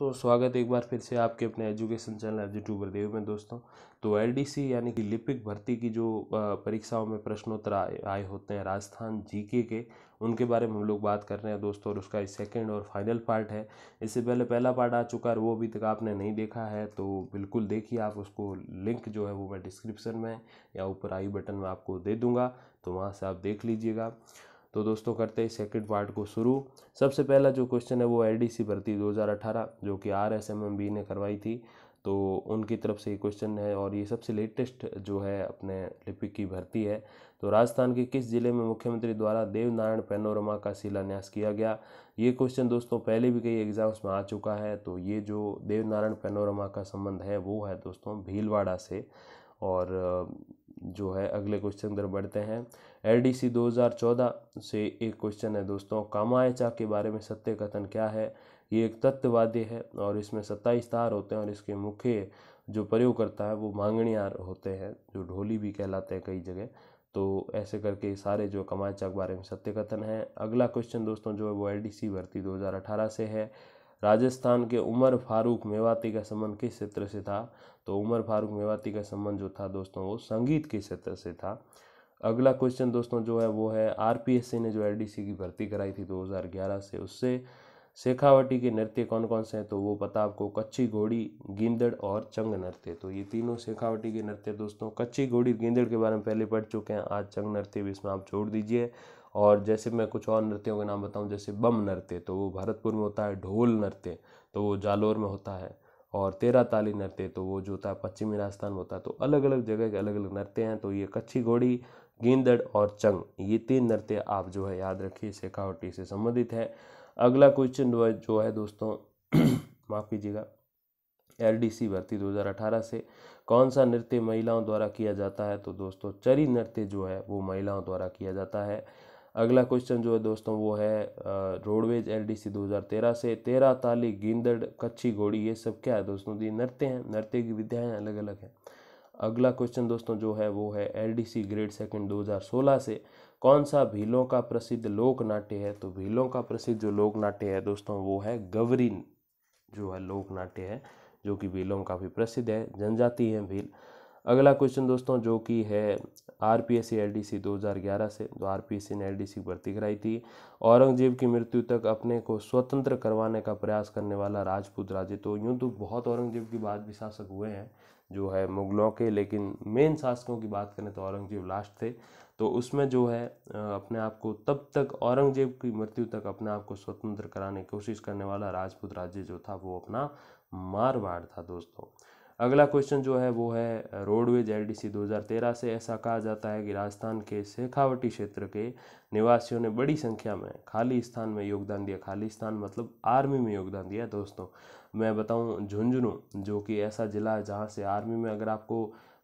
दोस्तों स्वागत एक बार फिर से आपके अपने education channel S G Dev में दोस्तों तो एलडीसी यानी कि लिपिक भर्ती की जो परीक्षाओं में प्रश्नोत्तर आए होते हैं राजस्थान जीके के उनके बारे में हम लोग बात कर रहे हैं दोस्तों और उसका सेकंड और फाइनल पार्ट है इससे पहले पहला पार्ट आ चुका है वो अभी तक आपने नहीं देखा है तो बिल्कुल देखिए आप उसको लिंक जो है वो मैं डिस्क्रिप्सन में या ऊपर आई बटन में आपको दे दूँगा तो वहाँ से आप देख लीजिएगा तो दोस्तों करते हैं सेकंड पार्ट को शुरू सबसे पहला जो क्वेश्चन है वो एलडीसी भर्ती 2018 जो कि R S M M B ने करवाई थी तो उनकी तरफ से ये क्वेश्चन है और ये सबसे लेटेस्ट जो है अपने लिपिक की भर्ती है तो राजस्थान के किस जिले में मुख्यमंत्री द्वारा देवनारायण पेनोरमा का शिलान्यास किया गया ये क्वेश्चन दोस्तों पहले भी कई एग्जाम्स में आ चुका है तो ये जो देवनारायण पेनोरमा का संबंध है वो है दोस्तों भीलवाड़ा से और जो है अगले क्वेश्चन तरफ बढ़ते हैं एलडीसी 2014 से एक क्वेश्चन है दोस्तों कामायचा के बारे में सत्य कथन क्या है ये एक तत्ववादी है और इसमें सत्ताईस तार होते हैं और इसके मुख्य जो प्रयोग करता है वो मांगणियार होते हैं जो ढोली भी कहलाते हैं कई जगह तो ऐसे करके सारे जो कमाचा के बारे में सत्य कथन है अगला क्वेश्चन दोस्तों जो है वो एल भर्ती दो से है राजस्थान के उमर फारूक मेवाती का संबंध किस क्षेत्र से था तो उमर फारूक मेवाती का संबंध जो था दोस्तों वो संगीत के क्षेत्र से था अगला क्वेश्चन दोस्तों जो है वो है आर ने जो एल की भर्ती कराई थी 2011 से उससे शेखावटी के नृत्य कौन कौन से हैं तो वो पता आपको कच्ची घोड़ी गेंदड़ और चंग नृत्य तो ये तीनों शेखावटी के नृत्य दोस्तों कच्ची घोड़ी गेंदड़ के बारे में पहले पढ़ चुके हैं आज चंग नृत्य भी इसमें आप छोड़ दीजिए और जैसे मैं कुछ और नृत्यों के नाम बताऊँ जैसे बम नृत्य तो वो भरतपुर में होता है ढोल नृत्य तो वो जालोर में होता है और तेरा ताली नृत्य तो वो जो होता है पश्चिमी राजस्थान में होता है तो अलग अलग जगह के अलग अलग नृत्य हैं तो ये कच्ची घोड़ी गेंदड़ और चंग ये तीन नृत्य आप जो है याद रखिए शेखावटी से संबंधित है अगला क्वेश्चन जो है दोस्तों माफ़ कीजिएगा एल भर्ती 2018 से कौन सा नृत्य महिलाओं द्वारा किया जाता है तो दोस्तों चरी नृत्य जो है वो महिलाओं द्वारा किया जाता है अगला क्वेश्चन जो है दोस्तों वो है रोडवेज हजार 2013 से तेरह ताली गेंदड़ कच्ची घोड़ी ये सब क्या है दोस्तों तो ये नृत्य हैं नृत्य की विद्याएँ अलग अलग हैं अगला क्वेश्चन दोस्तों जो है वो है सी ग्रेड सेकंड 2016 से कौन सा भीलों का प्रसिद्ध लोक नाट्य है तो भीलों का प्रसिद्ध जो लोक नाट्य है दोस्तों वो है गवरीन जो है लोक नाट्य है जो कि भीलों में काफ़ी प्रसिद्ध है जनजाति हैं भील अगला क्वेश्चन दोस्तों जो कि है R P S C L D C दो हज़ार ग्यारह से जो आर पी एस सी ने एल डी सी भर्ती कराई थी औरंगजेब की मृत्यु तक अपने को स्वतंत्र करवाने का प्रयास करने वाला राजपूत राज्य तो यूँ तो बहुत औरंगजेब के बाद भी शासक हुए हैं जो है मुगलों के लेकिन मेन शासकों की बात करें तो औरंगजेब लास्ट थे तो उसमें जो है अपने आप को तब तक औरंगजेब की मृत्यु तक अपने आप को स्वतंत्र कराने की कोशिश करने वाला राजपूत राज्य जो था वो अपना मारवाड़ था दोस्तों अगला क्वेश्चन जो है वो है रोडवेज एल 2013 से ऐसा कहा जाता है कि राजस्थान के शेखावटी क्षेत्र के निवासियों ने बड़ी संख्या में खाली स्थान में योगदान दिया खाली स्थान मतलब आर्मी में योगदान दिया दोस्तों मैं बताऊं झुंझुनू जो कि ऐसा ज़िला है जहाँ से आर्मी में अगर आपको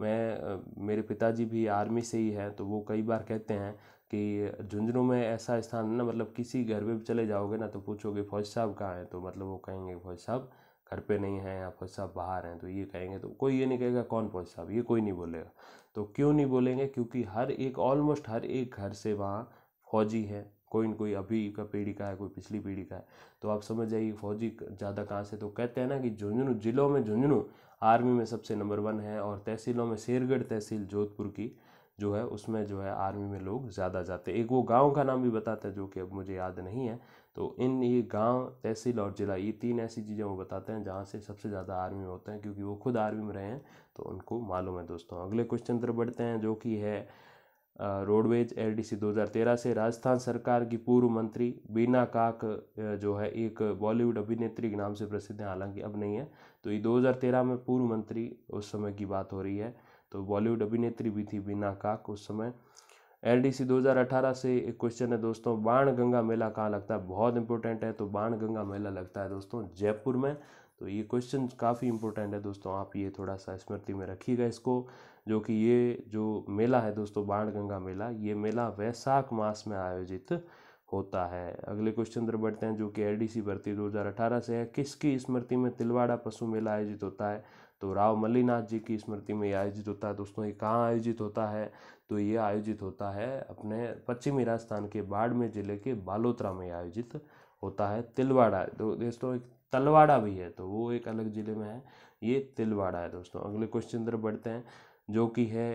मैं मेरे पिताजी भी आर्मी से ही हैं तो वो कई बार कहते हैं कि झुंझुनू में ऐसा स्थान ना मतलब किसी घर में चले जाओगे ना तो पूछोगे फौज साहब कहाँ हैं तो मतलब वो कहेंगे फौज साहब घर पे नहीं है या फौज साहब बाहर हैं तो ये कहेंगे तो कोई ये नहीं कहेगा कौन फौज साहब ये कोई नहीं बोलेगा तो क्यों नहीं बोलेंगे क्योंकि हर एक ऑलमोस्ट हर एक घर से वहाँ फौजी है कोई न कोई अभी का पीढ़ी का है कोई पिछली पीढ़ी का है तो आप समझ जाइए फौजी ज़्यादा कहाँ से तो कहते हैं ना कि झुंझुनू ज़िलों में झुंझुनू आर्मी में सबसे नंबर वन है और तहसीलों में शेरगढ़ तहसील जोधपुर की जो है उसमें जो है आर्मी में लोग ज़्यादा जाते एक वो गांव का नाम भी बताते हैं जो कि अब मुझे याद नहीं है तो इन ये गांव तहसील और ज़िला ये तीन ऐसी चीज़ें वो बताते हैं जहाँ से सबसे ज़्यादा आर्मी होते हैं क्योंकि वो खुद आर्मी में रहे हैं तो उनको मालूम है दोस्तों अगले क्वेश्चन तरफ बढ़ते हैं जो कि है रोडवेज एल डी से राजस्थान सरकार की पूर्व मंत्री बीना काक जो है एक बॉलीवुड अभिनेत्री के नाम से प्रसिद्ध हैं हालांकि अब नहीं है तो ये 2013 में पूर्व मंत्री उस समय की बात हो रही है तो बॉलीवुड अभिनेत्री भी थी बीना काक उस समय एलडीसी 2018 से एक क्वेश्चन है दोस्तों बाण गंगा मेला कहाँ लगता है बहुत इंपॉर्टेंट है तो बाण गंगा मेला लगता है दोस्तों जयपुर में तो ये क्वेश्चन काफ़ी इंपॉर्टेंट है दोस्तों आप ये थोड़ा सा स्मृति में रखिएगा इसको जो कि ये जो मेला है दोस्तों बाण गंगा मेला ये मेला वैशाख मास में आयोजित होता है अगले क्वेश्चन तरफ बढ़ते हैं जो कि सी भर्ती 2018 से है किसकी स्मृति में तिलवाड़ा पशु मेला आयोजित होता है तो राव मल्लीनाथ जी की स्मृति में ये आयोजित होता है दोस्तों ये कहाँ आयोजित होता है तो ये आयोजित होता है अपने पश्चिमी राजस्थान के बाड़मेर ज़िले के बालोतरा में आयोजित होता है तिलवाड़ा तो दोस्तों एक तलवाड़ा भी है तो वो एक अलग ज़िले में है ये तिलवाड़ा है दोस्तों अगले क्वेश्चन तरफ बढ़ते हैं जो कि है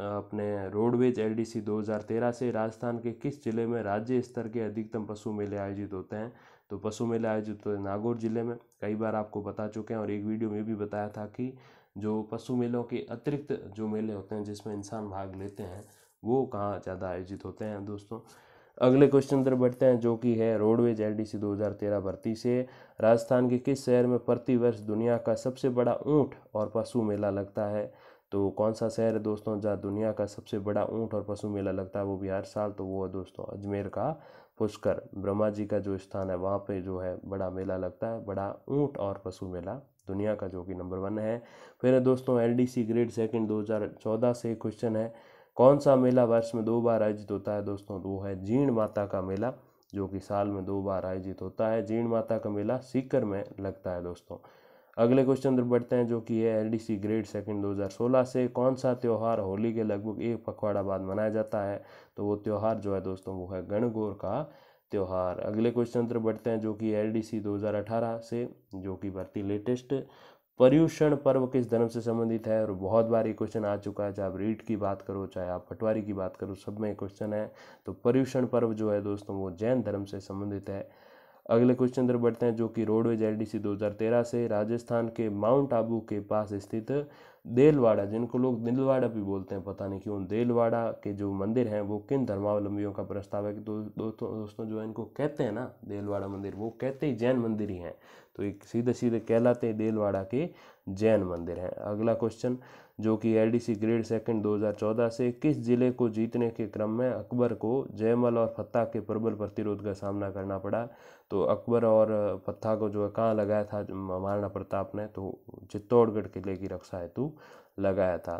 अपने रोडवेज एलडीसी 2013 से राजस्थान के किस जिले में राज्य स्तर के अधिकतम पशु मेले आयोजित होते हैं तो पशु मेला आयोजित होता है नागौर ज़िले में कई बार आपको बता चुके हैं और एक वीडियो में भी बताया था कि जो पशु मेलों के अतिरिक्त जो मेले होते हैं जिसमें इंसान भाग लेते हैं वो कहाँ ज़्यादा आयोजित होते हैं दोस्तों अगले क्वेश्चन तरफ बढ़ते हैं जो कि है रोडवेज एल हजार तेरह भर्ती से राजस्थान के किस शहर में प्रतिवर्ष दुनिया का सबसे बड़ा ऊँट और पशु मेला लगता है तो कौन सा शहर है दोस्तों जहाँ दुनिया का सबसे बड़ा ऊँट और पशु मेला लगता है वो भी हर साल तो वो है दोस्तों अजमेर का पुष्कर ब्रह्मा जी का जो स्थान है वहाँ पे जो है बड़ा मेला लगता है बड़ा ऊँट और पशु मेला दुनिया का जो कि नंबर वन है फिर दोस्तों सी ग्रेड हज़ार चौदह से क्वेश्चन है कौन सा मेला वर्ष में दो बार आयोजित होता है दोस्तों वो है जीण माता का मेला जो कि साल में दो बार आयोजित होता है जीण माता का मेला सीकर में लगता है दोस्तों अगले क्वेश्चन तरफ बढ़ते हैं जो कि है L D C grade second दो हज़ार सोलह से कौन सा त्यौहार होली के लगभग एक पखवाड़ा बाद मनाया जाता है तो वो त्यौहार जो है दोस्तों वो है गणगौर का त्यौहार अगले क्वेश्चन तरफ बढ़ते हैं जो कि एल डी सी दो हज़ार अठारह से जो कि भर्ती लेटेस्ट पर्यूषण पर्व किस धर्म से संबंधित है और बहुत बार ये क्वेश्चन आ चुका है चाहे आप रीट की बात करो चाहे आप पटवारी की बात करो सब में क्वेश्चन है तो पर्यूषण पर्व जो है दोस्तों वो जैन धर्म से संबंधित है अगले क्वेश्चन तरफ बढ़ते हैं जो कि रोडवेज एल 2013 से राजस्थान के माउंट आबू के पास स्थित देलवाड़ा जिनको लोग दिलवाड़ा भी बोलते हैं पता नहीं क्यों देलवाड़ा के जो मंदिर हैं वो किन धर्मावलंबियों का प्रस्ताव है कि दो, दोस्तों दोस्तों जो इनको कहते हैं ना देलवाड़ा मंदिर वो कहते ही जैन मंदिर ही हैं तो एक सीधे सीधे कहलाते हैं देलवाड़ा के जैन मंदिर हैं अगला क्वेश्चन जो कि एडीसी ग्रेड सेकंड 2014 से किस ज़िले को जीतने के क्रम में अकबर को जयमल और फत्ता के प्रबल प्रतिरोध का सामना करना पड़ा तो अकबर और फत्ता को जो है कहाँ लगाया था महाराणा प्रताप ने तो चित्तौड़गढ़ किले की रक्षा हेतु लगाया था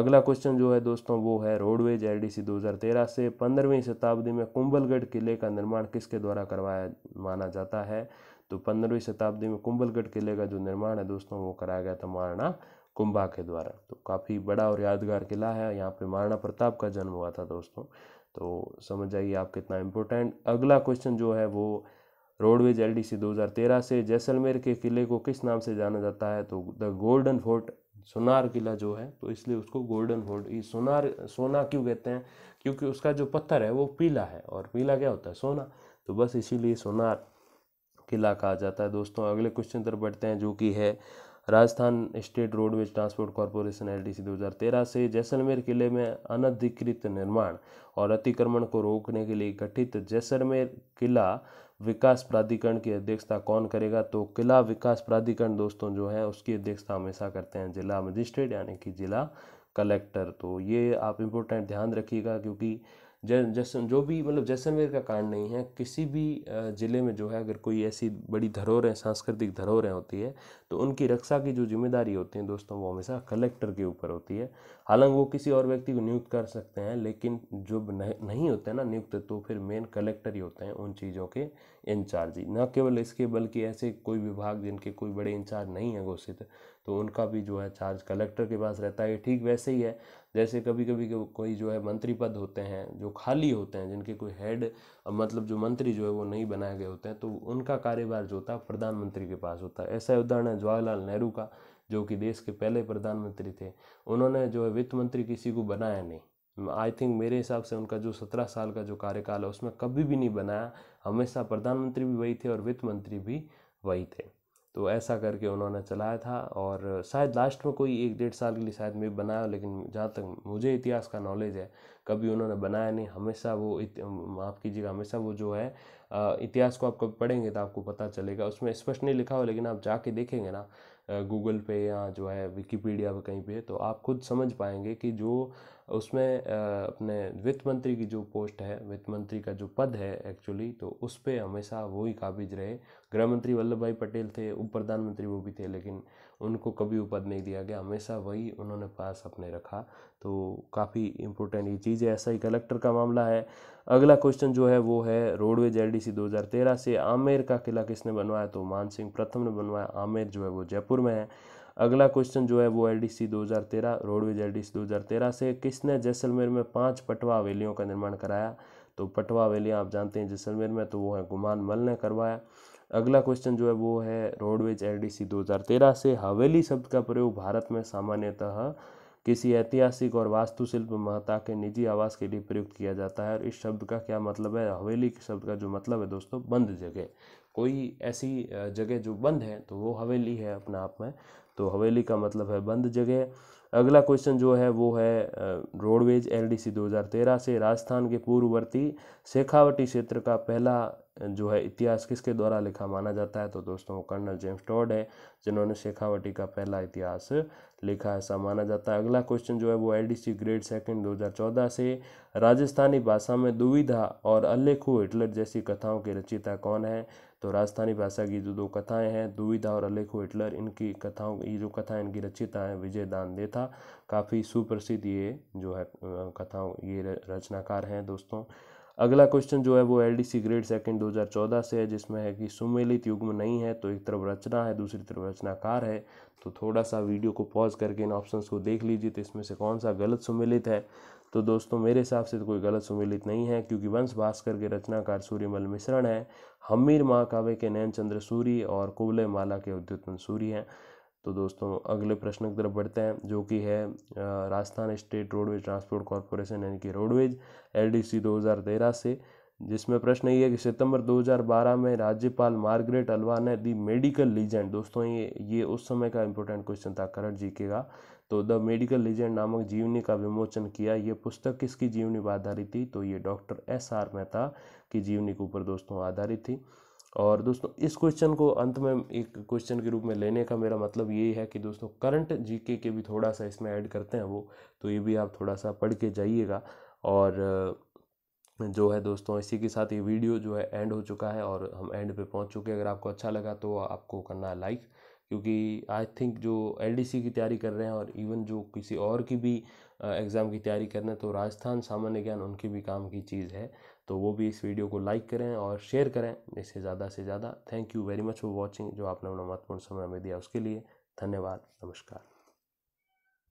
अगला क्वेश्चन जो है दोस्तों वो है रोडवेज हज़ार 2013 से पंद्रहवीं शताब्दी में कुंभलगढ़ किले का निर्माण किसके द्वारा करवाया माना जाता है तो पंद्रहवीं शताब्दी में कुंभलगढ़ किले का जो निर्माण है दोस्तों वो कराया गया था महाराणा कुंभा के द्वारा तो काफ़ी बड़ा और यादगार किला है यहाँ पे महाराणा प्रताप का जन्म हुआ था दोस्तों तो समझ जाइए आप कितना इम्पोर्टेंट अगला क्वेश्चन जो है वो रोडवेज एल 2013 से जैसलमेर के किले को किस नाम से जाना जाता है तो the golden fort Sonar Qila जो है तो इसलिए उसको गोल्डन फोर्ट ये सोनार सोना क्यों कहते हैं क्योंकि उसका जो पत्थर है वो पीला है और पीला क्या होता है सोना तो बस इसीलिए सोनार किला कहा जाता है दोस्तों अगले क्वेश्चन तरफ बढ़ते हैं जो कि है Rajasthan state roadways transport corporation L 2013 से जैसलमेर किले में अनधिकृत निर्माण और अतिक्रमण को रोकने के लिए गठित जैसलमेर किला विकास प्राधिकरण की अध्यक्षता कौन करेगा तो किला विकास प्राधिकरण दोस्तों जो है उसकी अध्यक्षता हमेशा करते हैं जिला मजिस्ट्रेट यानी कि जिला कलेक्टर तो ये आप इम्पोर्टेंट ध्यान रखिएगा क्योंकि जैसन जो भी मतलब जैसलमेर का कांड नहीं है किसी भी ज़िले में जो है अगर कोई ऐसी बड़ी धरोहरें सांस्कृतिक धरोहरें होती है तो उनकी रक्षा की जो जिम्मेदारी होती है दोस्तों वो हमेशा कलेक्टर के ऊपर होती है हालांकि वो किसी और व्यक्ति को नियुक्त कर सकते हैं लेकिन जो नहीं होते ना नियुक्त तो फिर मेन कलेक्टर ही होते हैं उन चीज़ों के इंचार्ज ही न केवल इसके बल्कि ऐसे कोई विभाग जिनके कोई बड़े इंचार्ज नहीं है घोषित तो उनका भी जो है चार्ज कलेक्टर के पास रहता है ठीक वैसे ही है जैसे कभी कभी कोई जो है मंत्री पद होते हैं जो खाली होते हैं जिनके कोई हेड मतलब जो मंत्री जो है वो नहीं बनाए गए होते हैं तो उनका कार्यभार जो होता है प्रधानमंत्री के पास होता है ऐसा उदाहरण है जवाहरलाल नेहरू का जो कि देश के पहले प्रधानमंत्री थे उन्होंने जो है वित्त मंत्री किसी को बनाया नहीं आई थिंक मेरे हिसाब से उनका जो सत्रह साल का जो कार्यकाल है उसमें कभी भी नहीं बनाया हमेशा प्रधानमंत्री भी वही थे और वित्त मंत्री भी वही थे तो ऐसा करके उन्होंने चलाया था और शायद लास्ट में कोई एक डेढ़ साल के लिए शायद मैं बनाया लेकिन जहाँ तक मुझे इतिहास का नॉलेज है कभी उन्होंने बनाया नहीं हमेशा वो माफ़ कीजिएगा हमेशा वो जो है इतिहास को आप कभी पढ़ेंगे तो आपको पता चलेगा उसमें स्पष्ट नहीं लिखा हो लेकिन आप जाके देखेंगे ना गूगल पे या जो है विकीपीडिया पे कहीं पे तो आप खुद समझ पाएंगे कि जो उसमें अपने वित्त मंत्री की जो पोस्ट है वित्त मंत्री का जो पद है एक्चुअली तो उस पर हमेशा वो ही काबिज रहे गृह मंत्री वल्लभ भाई पटेल थे उप प्रधानमंत्री वो भी थे लेकिन उनको कभी उपद नहीं दिया गया हमेशा वही उन्होंने पास अपने रखा तो काफ़ी इम्पोर्टेंट ये चीज़ है ऐसा ही कलेक्टर का मामला है अगला क्वेश्चन जो है वो है रोडवेज एल डी से आमेर का किला किसने बनवाया तो मान सिंह प्रथम ने बनवाया आमेर जो है वो जयपुर में है अगला क्वेश्चन जो है वो हज़ार 2013 रोडवेज हज़ार 2013 से किसने जैसलमेर में पांच पटवा हवेलियों का निर्माण कराया तो पटवा हवेलियाँ आप जानते हैं जैसलमेर में तो वो है गुमान मल ने करवाया अगला क्वेश्चन जो है वो है रोडवेज एलडीसी 2013 से हवेली शब्द का प्रयोग भारत में सामान्यतः किसी ऐतिहासिक और वास्तुशिल्प महता के निजी आवास के लिए प्रयुक्त किया जाता है और इस शब्द का क्या मतलब है हवेली के शब्द का जो मतलब है दोस्तों बंद जगह कोई ऐसी जगह जो बंद है तो वो हवेली है अपने आप में तो हवेली का मतलब है बंद जगह अगला क्वेश्चन जो है वो है रोडवेज एलडीसी 2013 से राजस्थान के पूर्ववर्ती शेखावटी क्षेत्र का पहला जो है इतिहास किसके द्वारा लिखा माना जाता है तो दोस्तों कर्नल जेम्स टॉड है जिन्होंने शेखावटी का पहला इतिहास लिखा ऐसा माना जाता है अगला क्वेश्चन जो है वो एलडीसी ग्रेड सेकंड 2014 से राजस्थानी भाषा में दुविधा और अल्लेखू हिटलर जैसी कथाओं के रचयिता कौन है तो राजस्थानी भाषा की जो दो कथाएं हैं दुविधा और अलेखो हिटलर इनकी कथाओं ये जो कथाएं इनकी रचिता है विजय दान दे था काफ़ी सुप्रसिद्ध ये जो है कथाओं ये रचनाकार हैं दोस्तों अगला क्वेश्चन जो है वो L D C grade second दो हज़ार चौदह से है जिसमें है कि सुमेलित युग में नहीं है तो एक तरफ रचना है दूसरी तरफ रचनाकार है तो थोड़ा सा वीडियो को पॉज करके इन ऑप्शंस को देख लीजिए तो इसमें से कौन सा गलत सुमेलित है तो दोस्तों मेरे हिसाब से तो कोई गलत सुमिलित नहीं है क्योंकि वंश भास्कर के रचनाकार सूर्यमल मिश्रण है हमीर महाकाव्य के नयन चंद्र सूरी और कुबले माला के उद्योतन सूरी हैं तो दोस्तों अगले प्रश्न की तरफ बढ़ते हैं जो कि है Rajasthan state roadways transport corporation यानी कि रोडवेज एल डी से जिसमें प्रश्न ये है कि सितंबर 2012 में राज्यपाल मार्गरेट अलवा ने दी मेडिकल लीजेंड दोस्तों ये ये उस समय का इम्पोर्टेंट क्वेश्चन था करंट जी के का तो द मेडिकल लीजेंड नामक जीवनी का विमोचन किया ये पुस्तक किसकी जीवनी पर आधारित थी तो ये डॉक्टर एस आर मेहता की जीवनी के ऊपर दोस्तों आधारित थी और दोस्तों इस क्वेश्चन को अंत में एक क्वेश्चन के रूप में लेने का मेरा मतलब ये है कि दोस्तों करंट जीके के भी थोड़ा सा इसमें ऐड करते हैं वो तो ये भी आप थोड़ा सा पढ़ के जाइएगा और जो है दोस्तों इसी के साथ ये वीडियो जो है एंड हो चुका है और हम एंड पे पहुंच चुके हैं अगर आपको अच्छा लगा तो आपको करना है लाइक क्योंकि आई थिंक जो एल की तैयारी कर रहे हैं और इवन जो किसी और की भी एग्ज़ाम की तैयारी कर रहे हैं तो राजस्थान सामान्य ज्ञान उनकी भी काम की चीज़ है तो वो भी इस वीडियो को लाइक करें और शेयर करें इससे ज़्यादा से ज़्यादा thank you very much for watching जो आपने अपना महत्वपूर्ण समय हमें दिया उसके लिए धन्यवाद नमस्कार